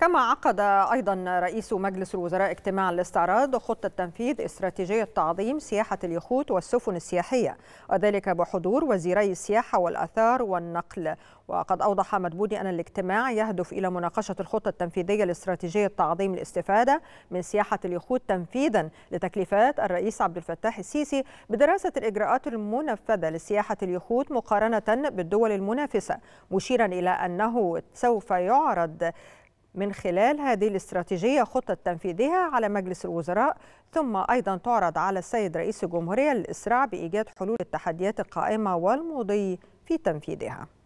كما عقد أيضا رئيس مجلس الوزراء اجتماع لاستعراض خطة تنفيذ استراتيجية تعظيم سياحة اليخوت والسفن السياحية وذلك بحضور وزيري السياحة والأثار والنقل وقد أوضح مدبودي أن الاجتماع يهدف إلى مناقشة الخطة التنفيذية لاستراتيجية تعظيم الاستفادة من سياحة اليخوت تنفيذا لتكليفات الرئيس عبد الفتاح السيسي بدراسة الإجراءات المنفذة لسياحة اليخوت مقارنة بالدول المنافسة مشيرا إلى أنه سوف يعرض من خلال هذه الاستراتيجية خطة تنفيذها على مجلس الوزراء ثم أيضا تعرض على السيد رئيس الجمهورية للإسراع بإيجاد حلول التحديات القائمة والمضي في تنفيذها